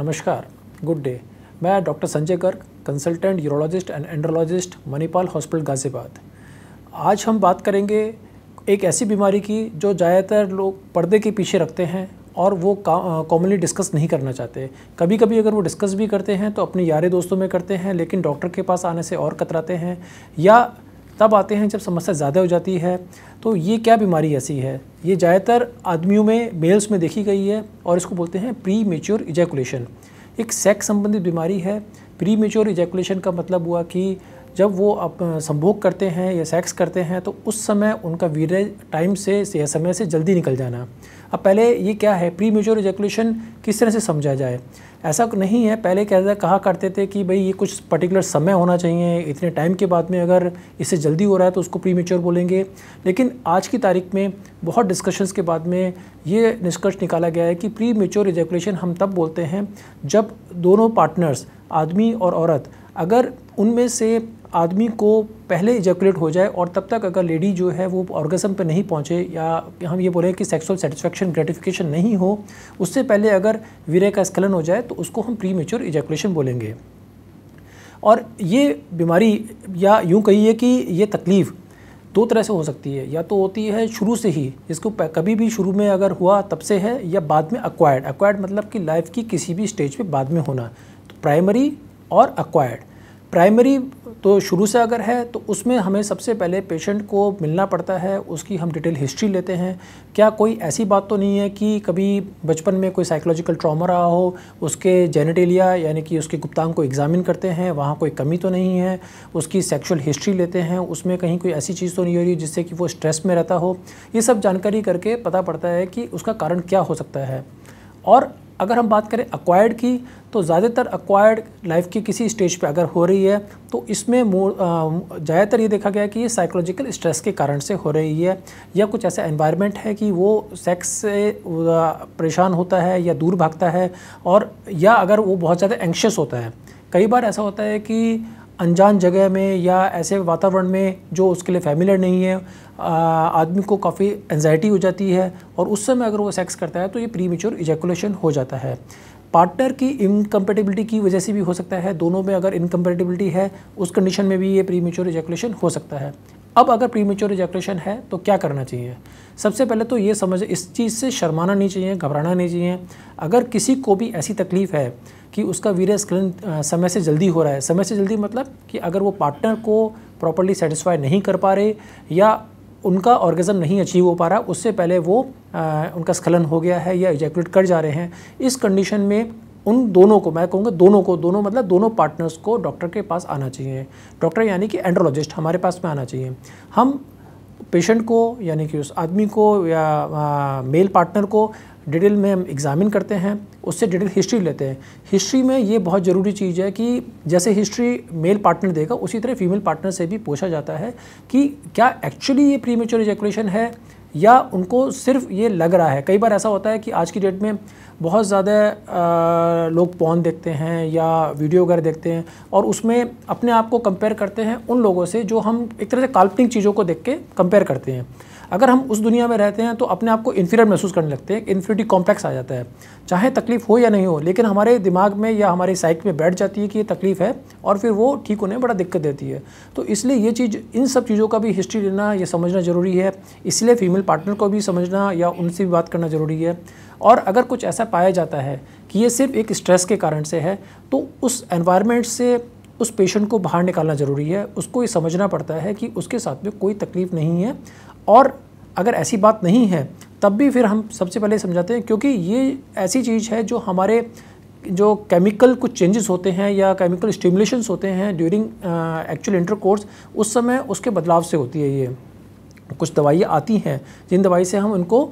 नमस्कार good day मैं doctor Sanjay Garg consultant urologist and andrologist Manipal Hospital Ghaziabad आज हम बात करेंगे एक ऐसी बीमारी की जो ज़्यादातर लोग पर्दे के पीछे रखते हैं और वो कॉमनली डिस्कस नहीं करना चाहते कभी कभी अगर वो डिस्कस भी करते हैं तो अपने यारे दोस्तों में करते हैं लेकिन डॉक्टर के पास आने से और कतराते हैं या तब आते हैं जब समस्या ज़्यादा हो जाती है तो ये क्या बीमारी ऐसी है ये ज़्यादातर आदमियों में मेल्स में देखी गई है और इसको बोलते हैं प्री मेच्योर इजैकुलेशन एक सेक्स संबंधित बीमारी है प्री मेच्योर इजैकुलेशन का मतलब हुआ कि जब वो अप संभोग करते हैं या सेक्स करते हैं तो उस समय उनका वीरेज टाइम से या समय से जल्दी निकल जाना अब पहले ये क्या है प्री म्यूचर एजेकुलेशन किस तरह से समझा जाए ऐसा तो नहीं है पहले कहते कहा करते थे कि भाई ये कुछ पर्टिकुलर समय होना चाहिए इतने टाइम के बाद में अगर इससे जल्दी हो रहा है तो उसको प्री मेच्योर बोलेंगे लेकिन आज की तारीख में बहुत डिस्कशंस के बाद में ये निष्कर्ष निकाला गया है कि प्री मेच्योर एजेकुलेशन हम तब बोलते हैं जब दोनों पार्टनर्स आदमी और औरत अगर उनमें से आदमी को पहले इजैकुलेट हो जाए और तब तक अगर लेडी जो है वो ऑर्गेजम पे नहीं पहुँचे या हम ये बोलें कि सेक्सुअल सेटिस्फेक्शन ग्रेटिफिकेशन नहीं हो उससे पहले अगर वीरय का स्खलन हो जाए तो उसको हम प्री मेच्योर इजैकुलेशन बोलेंगे और ये बीमारी या यूँ कहिए कि ये तकलीफ़ दो तरह से हो सकती है या तो होती है शुरू से ही जिसको कभी भी शुरू में अगर हुआ तब से है या बाद में अक्वायर्ड अक्वायर्ड मतलब कि लाइफ की किसी भी स्टेज पे बाद में होना तो प्राइमरी और अक्वायर्ड प्राइमरी तो शुरू से अगर है तो उसमें हमें सबसे पहले पेशेंट को मिलना पड़ता है उसकी हम डिटेल हिस्ट्री लेते हैं क्या कोई ऐसी बात तो नहीं है कि कभी बचपन में कोई साइकोलॉजिकल ट्रॉमा रहा हो उसके जेनेटेलिया यानी कि उसके गुप्तांग को एग्ज़ामिन करते हैं वहाँ कोई कमी तो नहीं है उसकी सेक्शुअल हिस्ट्री लेते हैं उसमें कहीं कोई ऐसी चीज़ तो नहीं हो रही जिससे कि वो स्ट्रेस में रहता हो ये सब जानकारी करके पता पड़ता है कि उसका कारण क्या हो सकता है और अगर हम बात करें अक्वायर्ड की तो ज़्यादातर अक्वायर्ड लाइफ की किसी स्टेज पे अगर हो रही है तो इसमें ज़्यादातर ये देखा गया है कि ये साइकोलॉजिकल स्ट्रेस के कारण से हो रही है या कुछ ऐसा एनवायरनमेंट है कि वो सेक्स से परेशान होता है या दूर भागता है और या अगर वो बहुत ज़्यादा एंक्शस होता है कई बार ऐसा होता है कि अनजान जगह में या ऐसे वातावरण में जो उसके लिए फैमिलर नहीं है आदमी को काफ़ी एनजाइटी हो जाती है और उस समय अगर वो सेक्स करता है तो ये प्री मेच्योर इजैकुलेशन हो जाता है पार्टनर की इनकम्पेटिबिलिटी की वजह से भी हो सकता है दोनों में अगर इनकम्पेटिबिलिटी है उस कंडीशन में भी ये प्री मेच्योर इजैकुलेशन हो सकता है अब अगर प्री मेच्योर इजैकुलेशन है तो क्या करना चाहिए सबसे पहले तो ये समझ इस चीज़ से शर्माना नहीं चाहिए घबराना नहीं चाहिए अगर किसी को भी ऐसी तकलीफ़ है कि उसका वीर स्खलन समय से जल्दी हो रहा है समय से जल्दी मतलब कि अगर वो पार्टनर को प्रॉपरली सेटिस्फाई नहीं कर पा रहे या उनका ऑर्गेज़म नहीं अचीव हो पा रहा उससे पहले वो आ, उनका स्खलन हो गया है या इजैकुलेट कर जा रहे हैं इस कंडीशन में उन दोनों को मैं कहूँगा दोनों को दोनों मतलब दोनों पार्टनर्स को डॉक्टर के पास आना चाहिए डॉक्टर यानी कि एंड्रोलॉजिस्ट हमारे पास में आना चाहिए हम पेशेंट को यानी कि उस आदमी को या आ, मेल पार्टनर को डिटेल में हम एग्ज़ामिन करते हैं उससे डिटेल हिस्ट्री लेते हैं हिस्ट्री में ये बहुत ज़रूरी चीज़ है कि जैसे हिस्ट्री मेल पार्टनर देगा उसी तरह फीमेल पार्टनर से भी पूछा जाता है कि क्या एक्चुअली ये प्रीमेचोर इजेकुलेशन है या उनको सिर्फ ये लग रहा है कई बार ऐसा होता है कि आज की डेट में बहुत ज़्यादा लोग पौन देखते हैं या वीडियो वगैरह देखते हैं और उसमें अपने आप को कंपेयर करते हैं उन लोगों से जो हम एक तरह से काल्पनिक चीज़ों को देख के कंपेयर करते हैं अगर हम उस दुनिया में रहते हैं तो अपने आप को इन्फीरियर महसूस करने लगते हैं इन्फिनिटी कॉम्प्लेक्स आ जाता है चाहे तकलीफ हो या नहीं हो लेकिन हमारे दिमाग में या हमारे साइक में बैठ जाती है कि ये तकलीफ है और फिर वो ठीक होने में बड़ा दिक्कत देती है तो इसलिए ये चीज़ इन सब चीज़ों का भी हिस्ट्री लेना या समझना ज़रूरी है इसलिए फीमेल पार्टनर को भी समझना या उनसे भी बात करना ज़रूरी है और अगर कुछ ऐसा पाया जाता है कि ये सिर्फ एक स्ट्रेस के कारण से है तो उस एनवायरमेंट से उस पेशेंट को बाहर निकालना ज़रूरी है उसको ये समझना पड़ता है कि उसके साथ में कोई तकलीफ़ नहीं है और अगर ऐसी बात नहीं है तब भी फिर हम सबसे पहले समझाते हैं क्योंकि ये ऐसी चीज़ है जो हमारे जो केमिकल कुछ चेंजेस होते हैं या केमिकल स्टिमुलेशन होते हैं ड्यूरिंग एक्चुअल इंटर कोर्स उस समय उसके बदलाव से होती है ये कुछ दवाइयाँ आती हैं जिन दवाई से हम उनको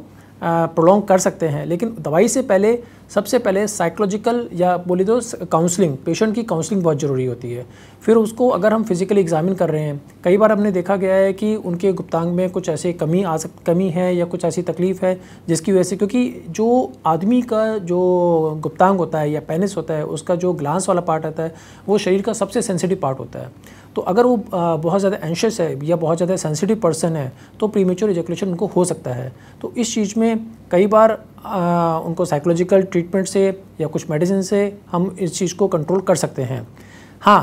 प्रोलॉन्ग कर सकते हैं लेकिन दवाई से पहले सबसे पहले साइकोलॉजिकल या बोले तो काउंसलिंग पेशेंट की काउंसलिंग बहुत ज़रूरी होती है फिर उसको अगर हम फिज़िकली एग्जामिन कर रहे हैं कई बार हमने देखा गया है कि उनके गुप्तांग में कुछ ऐसे कमी आ सक कमी है या कुछ ऐसी तकलीफ़ है जिसकी वजह से क्योंकि जो आदमी का जो गुप्तांग होता है या पेनिस होता है उसका जो ग्लांस वाला पार्ट आता है वो शरीर का सबसे सेंसिटिव पार्ट होता है तो अगर वो बहुत ज़्यादा एनशियस है या बहुत ज़्यादा सेंसिटिव पर्सन है तो प्रीमेच्योर एजकुलेशन उनको हो सकता है तो इस चीज़ में कई बार आ, उनको साइकोलॉजिकल ट्रीटमेंट से या कुछ मेडिसिन से हम इस चीज़ को कंट्रोल कर सकते हैं हाँ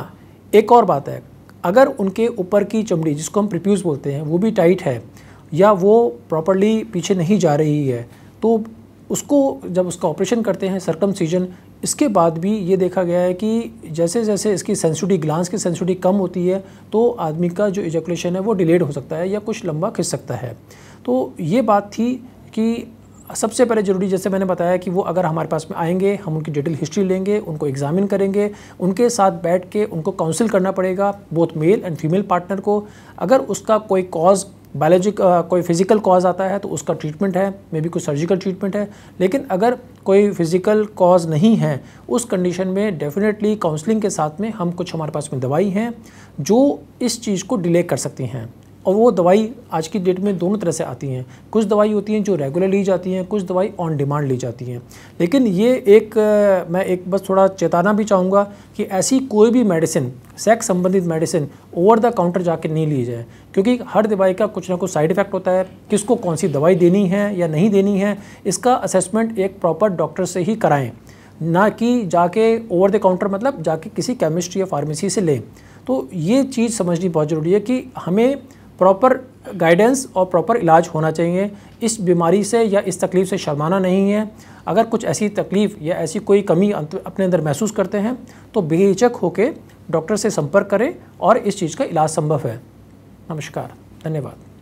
एक और बात है अगर उनके ऊपर की चमड़ी जिसको हम प्रिप्यूज़ बोलते हैं वो भी टाइट है या वो प्रॉपरली पीछे नहीं जा रही है तो उसको जब उसका ऑपरेशन करते हैं सरकम सीजन इसके बाद भी ये देखा गया है कि जैसे जैसे इसकी सेंसिटिविटी ग्लांस की सेंसिटिविटी कम होती है तो आदमी का जो एजुकेशन है वो डिलेड हो सकता है या कुछ लंबा खिंच सकता है तो ये बात थी कि सबसे पहले ज़रूरी जैसे मैंने बताया कि वो अगर हमारे पास में आएंगे हम उनकी डिटेल हिस्ट्री लेंगे उनको एग्जामिन करेंगे उनके साथ बैठ के उनको काउंसिल करना पड़ेगा both male and female partner को अगर उसका कोई कॉज बायोलॉजिक uh, कोई फिज़िकल कॉज आता है तो उसका ट्रीटमेंट है मे बी कोई सर्जिकल ट्रीटमेंट है लेकिन अगर कोई फिज़िकल कॉज नहीं है उस कंडीशन में डेफ़िनेटली काउंसलिंग के साथ में हम कुछ हमारे पास में दवाई हैं जो इस चीज़ को डिले कर सकती हैं और वो दवाई आज की डेट में दोनों तरह से आती हैं कुछ दवाई होती हैं जो रेगुलर ली जाती हैं कुछ दवाई ऑन डिमांड ली जाती हैं लेकिन ये एक मैं एक बस थोड़ा चेताना भी चाहूँगा कि ऐसी कोई भी मेडिसिन सेक्स संबंधित मेडिसिन ओवर द काउंटर जाके नहीं ली जाए क्योंकि हर दवाई का कुछ ना कुछ साइड इफेक्ट होता है किसको कौन सी दवाई देनी है या नहीं देनी है इसका असेसमेंट एक प्रॉपर डॉक्टर से ही कराएँ ना कि जाके ओवर द काउंटर मतलब जाके किसी केमिस्ट्री या फार्मेसी से लें तो ये चीज़ समझनी बहुत ज़रूरी है कि हमें प्रॉपर गाइडेंस और प्रॉपर इलाज होना चाहिए इस बीमारी से या इस तकलीफ़ से शर्माना नहीं है अगर कुछ ऐसी तकलीफ़ या ऐसी कोई कमी अपने अंदर महसूस करते हैं तो बेहिचक होकर डॉक्टर से संपर्क करें और इस चीज़ का इलाज संभव है नमस्कार धन्यवाद